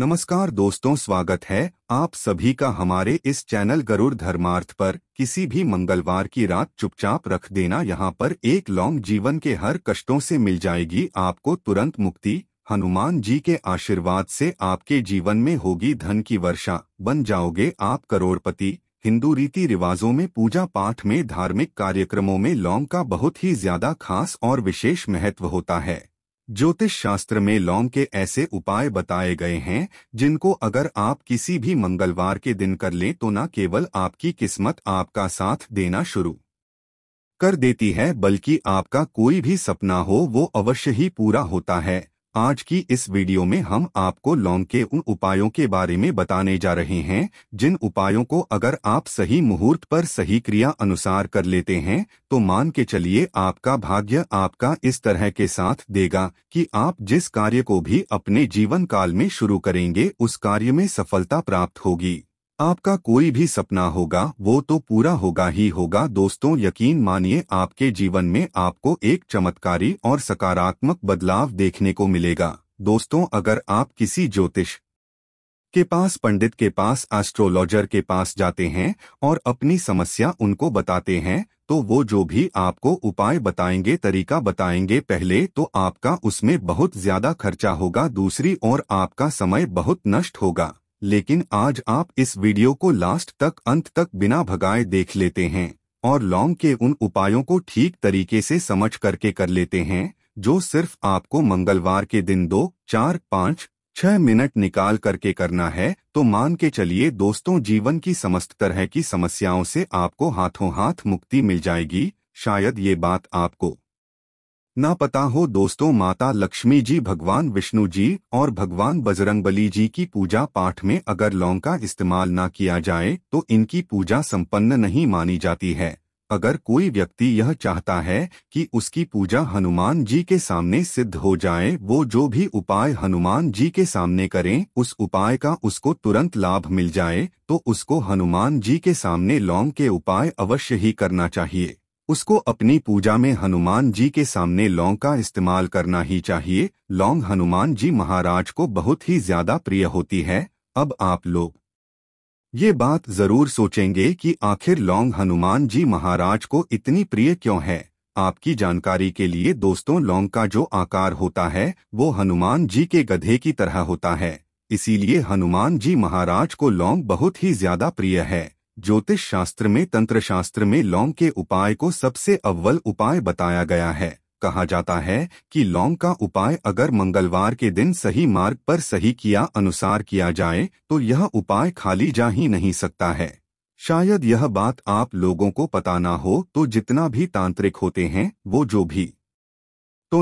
नमस्कार दोस्तों स्वागत है आप सभी का हमारे इस चैनल गरुड़ धर्मार्थ पर किसी भी मंगलवार की रात चुपचाप रख देना यहाँ पर एक लॉन्ग जीवन के हर कष्टों से मिल जाएगी आपको तुरंत मुक्ति हनुमान जी के आशीर्वाद से आपके जीवन में होगी धन की वर्षा बन जाओगे आप करोड़पति हिंदू रीति रिवाजों में पूजा पाठ में धार्मिक कार्यक्रमों में लौंग का बहुत ही ज्यादा खास और विशेष महत्व होता है ज्योतिष शास्त्र में लौंग के ऐसे उपाय बताए गए हैं जिनको अगर आप किसी भी मंगलवार के दिन कर लें तो न केवल आपकी किस्मत आपका साथ देना शुरू कर देती है बल्कि आपका कोई भी सपना हो वो अवश्य ही पूरा होता है आज की इस वीडियो में हम आपको लौंग के उन उपायों के बारे में बताने जा रहे हैं जिन उपायों को अगर आप सही मुहूर्त पर सही क्रिया अनुसार कर लेते हैं तो मान के चलिए आपका भाग्य आपका इस तरह के साथ देगा कि आप जिस कार्य को भी अपने जीवन काल में शुरू करेंगे उस कार्य में सफलता प्राप्त होगी आपका कोई भी सपना होगा वो तो पूरा होगा ही होगा दोस्तों यकीन मानिए आपके जीवन में आपको एक चमत्कारी और सकारात्मक बदलाव देखने को मिलेगा दोस्तों अगर आप किसी ज्योतिष के पास पंडित के पास एस्ट्रोलॉजर के पास जाते हैं और अपनी समस्या उनको बताते हैं तो वो जो भी आपको उपाय बताएंगे तरीका बताएंगे पहले तो आपका उसमें बहुत ज्यादा खर्चा होगा दूसरी ओर आपका समय बहुत नष्ट होगा लेकिन आज आप इस वीडियो को लास्ट तक अंत तक बिना भगाए देख लेते हैं और लॉन्ग के उन उपायों को ठीक तरीके से समझ करके कर लेते हैं जो सिर्फ आपको मंगलवार के दिन दो चार पाँच छह मिनट निकाल करके करना है तो मान के चलिए दोस्तों जीवन की समस्त तरह की समस्याओं से आपको हाथों हाथ मुक्ति मिल जाएगी शायद ये बात आपको ना पता हो दोस्तों माता लक्ष्मी जी भगवान विष्णु जी और भगवान बजरंगबली जी की पूजा पाठ में अगर लौंग का इस्तेमाल ना किया जाए तो इनकी पूजा संपन्न नहीं मानी जाती है अगर कोई व्यक्ति यह चाहता है कि उसकी पूजा हनुमान जी के सामने सिद्ध हो जाए वो जो भी उपाय हनुमान जी के सामने करें उस उपाय का उसको तुरंत लाभ मिल जाए तो उसको हनुमान जी के सामने लौंग के उपाय अवश्य ही करना चाहिए उसको अपनी पूजा में हनुमान जी के सामने लौंग का इस्तेमाल करना ही चाहिए लौंग हनुमान जी महाराज को बहुत ही ज्यादा प्रिय होती है अब आप लोग ये बात जरूर सोचेंगे कि आखिर लौंग हनुमान जी महाराज को इतनी प्रिय क्यों है आपकी जानकारी के लिए दोस्तों लौंग का जो आकार होता है वो हनुमान जी के गधे की तरह होता है इसीलिए हनुमान जी महाराज को लौंग बहुत ही ज्यादा प्रिय है ज्योतिष शास्त्र में तंत्र शास्त्र में लौंग के उपाय को सबसे अव्वल उपाय बताया गया है कहा जाता है कि लौंग का उपाय अगर मंगलवार के दिन सही मार्ग पर सही किया अनुसार किया जाए तो यह उपाय खाली जा ही नहीं सकता है शायद यह बात आप लोगों को पता ना हो तो जितना भी तांत्रिक होते हैं वो जो भी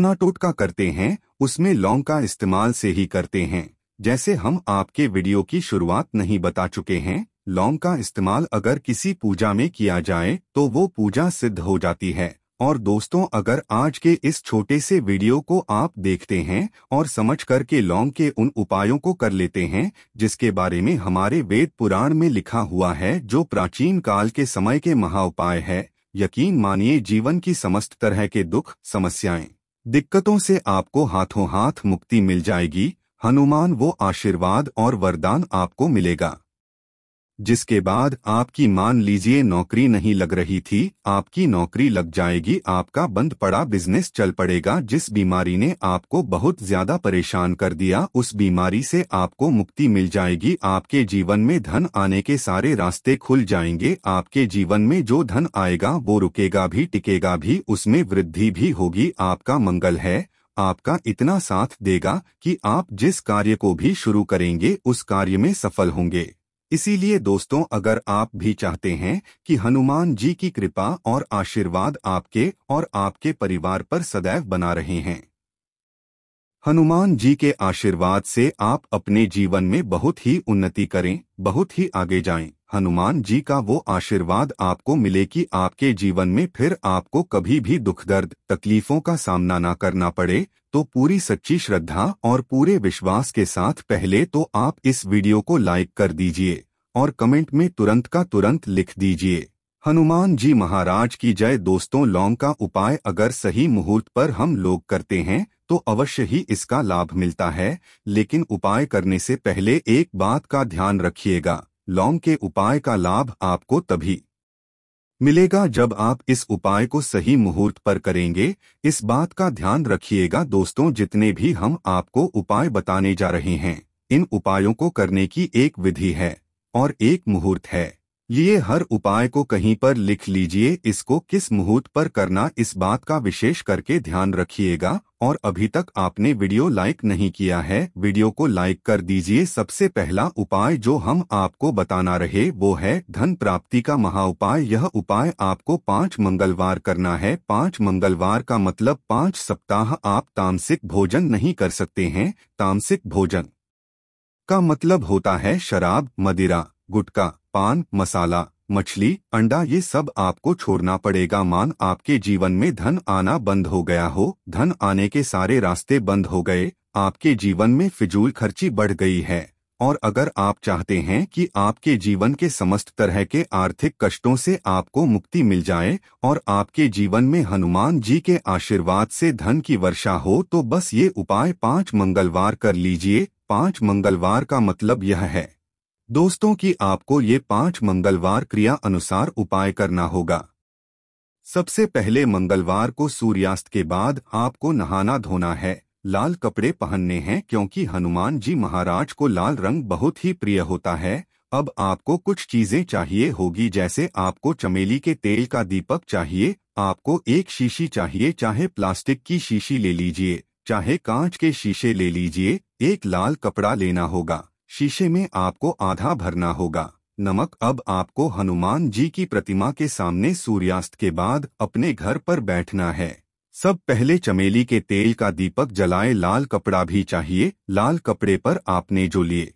का करते हैं उसमें लौंग का इस्तेमाल से ही करते हैं जैसे हम आपके वीडियो की शुरुआत नहीं बता चुके हैं लौंग का इस्तेमाल अगर किसी पूजा में किया जाए तो वो पूजा सिद्ध हो जाती है और दोस्तों अगर आज के इस छोटे से वीडियो को आप देखते हैं और समझ कर के लौंग के उन उपायों को कर लेते हैं जिसके बारे में हमारे वेद पुराण में लिखा हुआ है जो प्राचीन काल के समय के महा उपाय है यकीन मानिए जीवन की समस्त तरह के दुख समस्याएं दिक्कतों से आपको हाथों हाथ मुक्ति मिल जाएगी हनुमान वो आशीर्वाद और वरदान आपको मिलेगा जिसके बाद आपकी मान लीजिए नौकरी नहीं लग रही थी आपकी नौकरी लग जाएगी आपका बंद पड़ा बिजनेस चल पड़ेगा जिस बीमारी ने आपको बहुत ज्यादा परेशान कर दिया उस बीमारी से आपको मुक्ति मिल जाएगी आपके जीवन में धन आने के सारे रास्ते खुल जाएंगे आपके जीवन में जो धन आएगा वो रुकेगा भी टिकेगा भी उसमें वृद्धि भी होगी आपका मंगल है आपका इतना साथ देगा कि आप जिस कार्य को भी शुरू करेंगे उस कार्य में सफल होंगे इसीलिए दोस्तों अगर आप भी चाहते हैं कि हनुमान जी की कृपा और आशीर्वाद आपके और आपके परिवार पर सदैव बना रहे हैं हनुमान जी के आशीर्वाद से आप अपने जीवन में बहुत ही उन्नति करें बहुत ही आगे जाएं। हनुमान जी का वो आशीर्वाद आपको मिले कि आपके जीवन में फिर आपको कभी भी दुख दर्द तकलीफों का सामना ना करना पड़े तो पूरी सच्ची श्रद्धा और पूरे विश्वास के साथ पहले तो आप इस वीडियो को लाइक कर दीजिए और कमेंट में तुरंत का तुरंत लिख दीजिए हनुमान जी महाराज की जय दोस्तों लौंग का उपाय अगर सही मुहूर्त पर हम लोग करते हैं तो अवश्य ही इसका लाभ मिलता है लेकिन उपाय करने से पहले एक बात का ध्यान रखिएगा लौंग के उपाय का लाभ आपको तभी मिलेगा जब आप इस उपाय को सही मुहूर्त पर करेंगे इस बात का ध्यान रखिएगा दोस्तों जितने भी हम आपको उपाय बताने जा रहे हैं इन उपायों को करने की एक विधि है और एक मुहूर्त है ये हर उपाय को कहीं पर लिख लीजिए इसको किस मुहूर्त पर करना इस बात का विशेष करके ध्यान रखिएगा और अभी तक आपने वीडियो लाइक नहीं किया है वीडियो को लाइक कर दीजिए सबसे पहला उपाय जो हम आपको बताना रहे वो है धन प्राप्ति का महा उपाय यह उपाय आपको पाँच मंगलवार करना है पाँच मंगलवार का मतलब पाँच सप्ताह आप तामसिक भोजन नहीं कर सकते हैं तामसिक भोजन का मतलब होता है शराब मदिरा गुटका पान मसाला मछली अंडा ये सब आपको छोड़ना पड़ेगा मान आपके जीवन में धन आना बंद हो गया हो धन आने के सारे रास्ते बंद हो गए आपके जीवन में फिजूल खर्ची बढ़ गई है और अगर आप चाहते हैं कि आपके जीवन के समस्त तरह के आर्थिक कष्टों से आपको मुक्ति मिल जाए और आपके जीवन में हनुमान जी के आशीर्वाद से धन की वर्षा हो तो बस ये उपाय पाँच मंगलवार कर लीजिए पाँच मंगलवार का मतलब यह है दोस्तों की आपको ये पांच मंगलवार क्रिया अनुसार उपाय करना होगा सबसे पहले मंगलवार को सूर्यास्त के बाद आपको नहाना धोना है लाल कपड़े पहनने हैं क्योंकि हनुमान जी महाराज को लाल रंग बहुत ही प्रिय होता है अब आपको कुछ चीजें चाहिए होगी जैसे आपको चमेली के तेल का दीपक चाहिए आपको एक शीशी चाहिए चाहे प्लास्टिक की शीशी ले लीजिए चाहे कांच के शीशे ले लीजिए एक लाल कपड़ा लेना होगा शीशे में आपको आधा भरना होगा नमक अब आपको हनुमान जी की प्रतिमा के सामने सूर्यास्त के बाद अपने घर पर बैठना है सब पहले चमेली के तेल का दीपक जलाए लाल कपड़ा भी चाहिए लाल कपड़े पर आपने जो लिए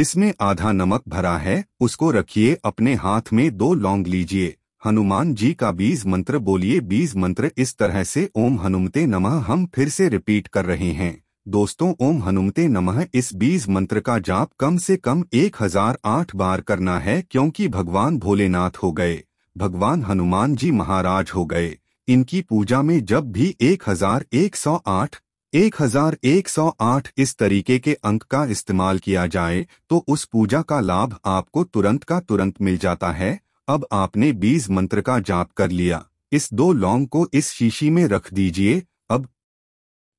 जिसमें आधा नमक भरा है उसको रखिए अपने हाथ में दो लौंग लीजिए हनुमान जी का बीज मंत्र बोलिए बीज मंत्र इस तरह से ओम हनुमते नमः हम फिर से रिपीट कर रहे हैं दोस्तों ओम हनुमते नमः इस बीज मंत्र का जाप कम से कम एक हजार आठ बार करना है क्योंकि भगवान भोलेनाथ हो गए भगवान हनुमान जी महाराज हो गए इनकी पूजा में जब भी एक एक एक एक हजार हजार सौ आठ सौ आठ इस तरीके के अंक का इस्तेमाल किया जाए तो उस पूजा का लाभ आपको तुरंत का तुरंत मिल जाता है अब आपने बीज मंत्र का जाप कर लिया इस दो लौंग को इस शीशी में रख दीजिए अब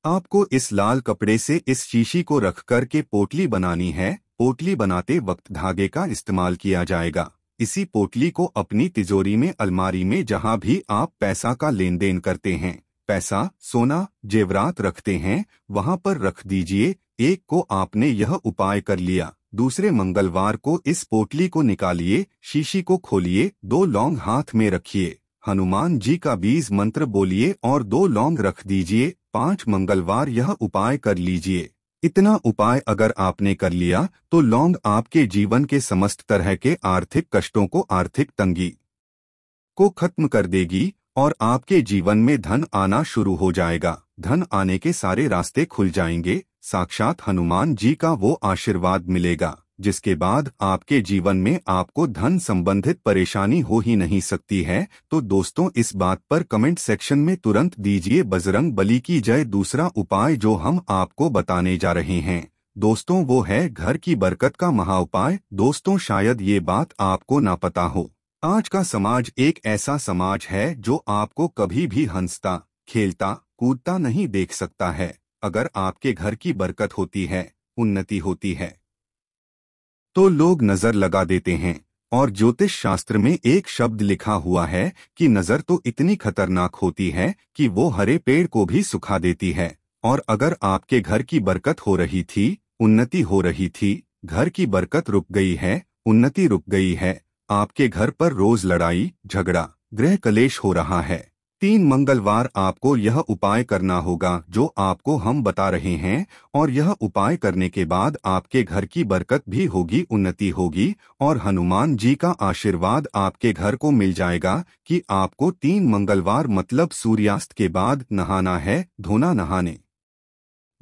आपको इस लाल कपड़े से इस शीशी को रख कर के पोटली बनानी है पोटली बनाते वक्त धागे का इस्तेमाल किया जाएगा इसी पोटली को अपनी तिजोरी में अलमारी में जहां भी आप पैसा का लेन देन करते हैं पैसा सोना जेवरात रखते हैं वहां पर रख दीजिए एक को आपने यह उपाय कर लिया दूसरे मंगलवार को इस पोटली को निकालिए शीशी को खोलिए दो लौंग हाथ में रखिए हनुमान जी का बीज मंत्र बोलिए और दो लौंग रख दीजिए पांच मंगलवार यह उपाय कर लीजिए इतना उपाय अगर आपने कर लिया तो लौंग आपके जीवन के समस्त तरह के आर्थिक कष्टों को आर्थिक तंगी को खत्म कर देगी और आपके जीवन में धन आना शुरू हो जाएगा धन आने के सारे रास्ते खुल जाएंगे साक्षात हनुमान जी का वो आशीर्वाद मिलेगा जिसके बाद आपके जीवन में आपको धन संबंधित परेशानी हो ही नहीं सकती है तो दोस्तों इस बात पर कमेंट सेक्शन में तुरंत दीजिए बजरंग बली की जय दूसरा उपाय जो हम आपको बताने जा रहे हैं दोस्तों वो है घर की बरकत का महा उपाय दोस्तों शायद ये बात आपको ना पता हो आज का समाज एक ऐसा समाज है जो आपको कभी भी हंसता खेलता कूदता नहीं देख सकता है अगर आपके घर की बरकत होती है उन्नति होती है तो लोग नज़र लगा देते हैं और ज्योतिष शास्त्र में एक शब्द लिखा हुआ है कि नज़र तो इतनी खतरनाक होती है कि वो हरे पेड़ को भी सुखा देती है और अगर आपके घर की बरकत हो रही थी उन्नति हो रही थी घर की बरकत रुक गई है उन्नति रुक गई है आपके घर पर रोज लड़ाई झगड़ा गृह कलेश हो रहा है तीन मंगलवार आपको यह उपाय करना होगा जो आपको हम बता रहे हैं और यह उपाय करने के बाद आपके घर की बरकत भी होगी उन्नति होगी और हनुमान जी का आशीर्वाद आपके घर को मिल जाएगा कि आपको तीन मंगलवार मतलब सूर्यास्त के बाद नहाना है धोना नहाने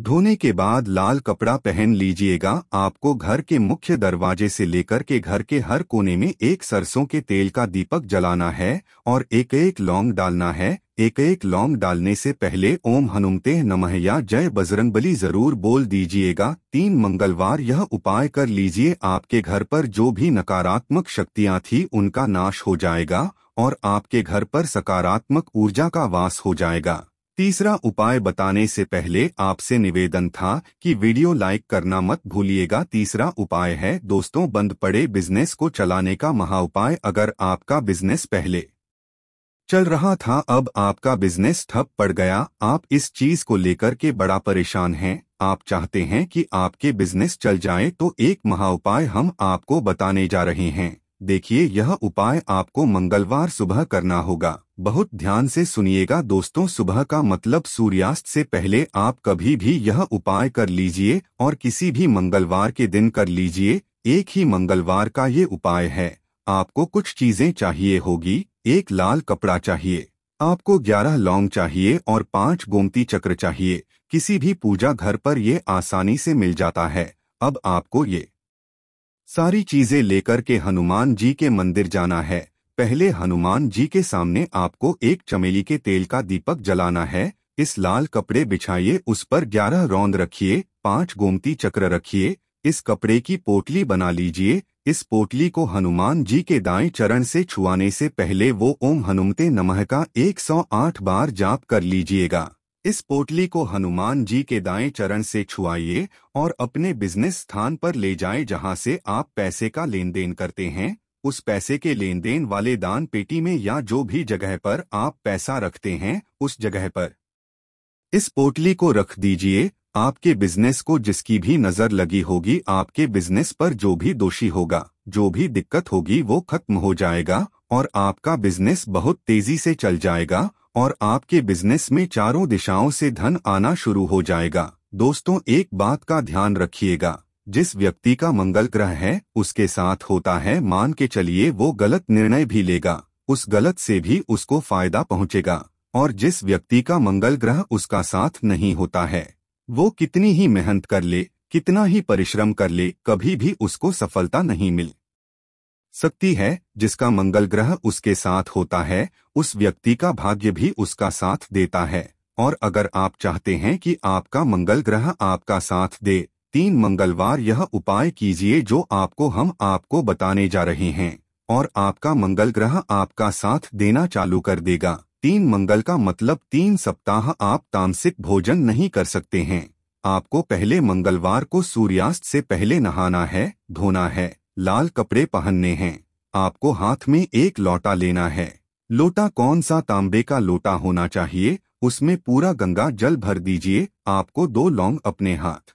धोने के बाद लाल कपड़ा पहन लीजिएगा आपको घर के मुख्य दरवाजे से लेकर के घर के हर कोने में एक सरसों के तेल का दीपक जलाना है और एक एक लौंग डालना है एक एक लौंग डालने से पहले ओम हनुमते नमः या जय बजरंगबली जरूर बोल दीजिएगा तीन मंगलवार यह उपाय कर लीजिए आपके घर पर जो भी नकारात्मक शक्तियाँ थी उनका नाश हो जाएगा और आपके घर पर सकारात्मक ऊर्जा का वास हो जाएगा तीसरा उपाय बताने से पहले आपसे निवेदन था कि वीडियो लाइक करना मत भूलिएगा तीसरा उपाय है दोस्तों बंद पड़े बिजनेस को चलाने का महा उपाय अगर आपका बिजनेस पहले चल रहा था अब आपका बिजनेस ठप पड़ गया आप इस चीज को लेकर के बड़ा परेशान हैं आप चाहते हैं कि आपके बिजनेस चल जाए तो एक महा उपाय हम आपको बताने जा रहे हैं देखिए यह उपाय आपको मंगलवार सुबह करना होगा बहुत ध्यान से सुनिएगा दोस्तों सुबह का मतलब सूर्यास्त से पहले आप कभी भी यह उपाय कर लीजिए और किसी भी मंगलवार के दिन कर लीजिए एक ही मंगलवार का ये उपाय है आपको कुछ चीजें चाहिए होगी एक लाल कपड़ा चाहिए आपको ग्यारह लौंग चाहिए और पांच गोमती चक्र चाहिए किसी भी पूजा घर पर ये आसानी से मिल जाता है अब आपको ये सारी चीजें लेकर के हनुमान जी के मंदिर जाना है पहले हनुमान जी के सामने आपको एक चमेली के तेल का दीपक जलाना है इस लाल कपड़े बिछाइए उस पर ग्यारह रौंद रखिए पांच गोमती चक्र रखिए इस कपड़े की पोटली बना लीजिए इस पोटली को हनुमान जी के दाएं चरण से छुआने से पहले वो ओम हनुमते नमः का 108 बार जाप कर लीजिएगा इस पोटली को हनुमान जी के दाएं चरण से छुआइए और अपने बिजनेस स्थान पर ले जाएं जहां से आप पैसे का लेन देन करते हैं उस पैसे के लेन देन वाले दान पेटी में या जो भी जगह पर आप पैसा रखते हैं उस जगह पर इस पोटली को रख दीजिए आपके बिजनेस को जिसकी भी नज़र लगी होगी आपके बिजनेस पर जो भी दोषी होगा जो भी दिक्कत होगी वो खत्म हो जाएगा और आपका बिजनेस बहुत तेजी से चल जाएगा और आपके बिजनेस में चारों दिशाओं से धन आना शुरू हो जाएगा दोस्तों एक बात का ध्यान रखिएगा जिस व्यक्ति का मंगल ग्रह है उसके साथ होता है मान के चलिए वो गलत निर्णय भी लेगा उस गलत से भी उसको फायदा पहुंचेगा और जिस व्यक्ति का मंगल ग्रह उसका साथ नहीं होता है वो कितनी ही मेहनत कर ले कितना ही परिश्रम कर ले कभी भी उसको सफलता नहीं मिल सकती है जिसका मंगल ग्रह उसके साथ होता है उस व्यक्ति का भाग्य भी उसका साथ देता है और अगर आप चाहते हैं कि आपका मंगल ग्रह आपका साथ दे तीन मंगलवार यह उपाय कीजिए जो आपको हम आपको बताने जा रहे हैं और आपका मंगल ग्रह आपका साथ देना चालू कर देगा तीन मंगल का मतलब तीन सप्ताह आप तामसिक भोजन नहीं कर सकते हैं आपको पहले मंगलवार को सूर्यास्त से पहले नहाना है धोना है लाल कपड़े पहनने हैं आपको हाथ में एक लोटा लेना है लोटा कौन सा तांबे का लोटा होना चाहिए उसमें पूरा गंगा जल भर दीजिए आपको दो लौंग अपने हाथ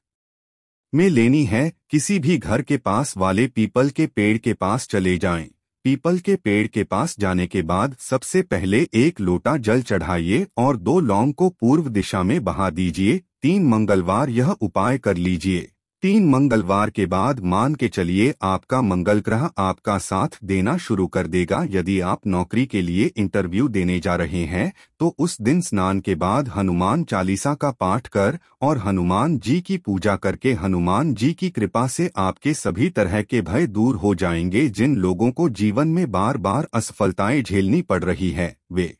में लेनी है किसी भी घर के पास वाले पीपल के पेड़ के पास चले जाएं। पीपल के पेड़ के पास जाने के बाद सबसे पहले एक लोटा जल चढ़ाइए और दो लौंग को पूर्व दिशा में बहा दीजिए तीन मंगलवार यह उपाय कर लीजिए तीन मंगलवार के बाद मान के चलिए आपका मंगल ग्रह आपका साथ देना शुरू कर देगा यदि आप नौकरी के लिए इंटरव्यू देने जा रहे हैं तो उस दिन स्नान के बाद हनुमान चालीसा का पाठ कर और हनुमान जी की पूजा करके हनुमान जी की कृपा से आपके सभी तरह के भय दूर हो जाएंगे जिन लोगों को जीवन में बार बार असफलताएं झेलनी पड़ रही है वे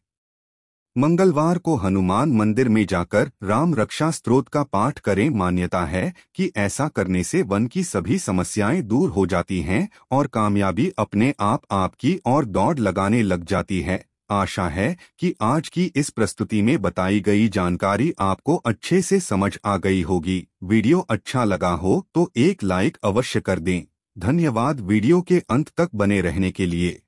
मंगलवार को हनुमान मंदिर में जाकर राम रक्षा स्त्रोत का पाठ करें मान्यता है कि ऐसा करने से वन की सभी समस्याएं दूर हो जाती हैं और कामयाबी अपने आप आपकी और दौड़ लगाने लग जाती है आशा है कि आज की इस प्रस्तुति में बताई गई जानकारी आपको अच्छे से समझ आ गई होगी वीडियो अच्छा लगा हो तो एक लाइक अवश्य कर दें धन्यवाद वीडियो के अंत तक बने रहने के लिए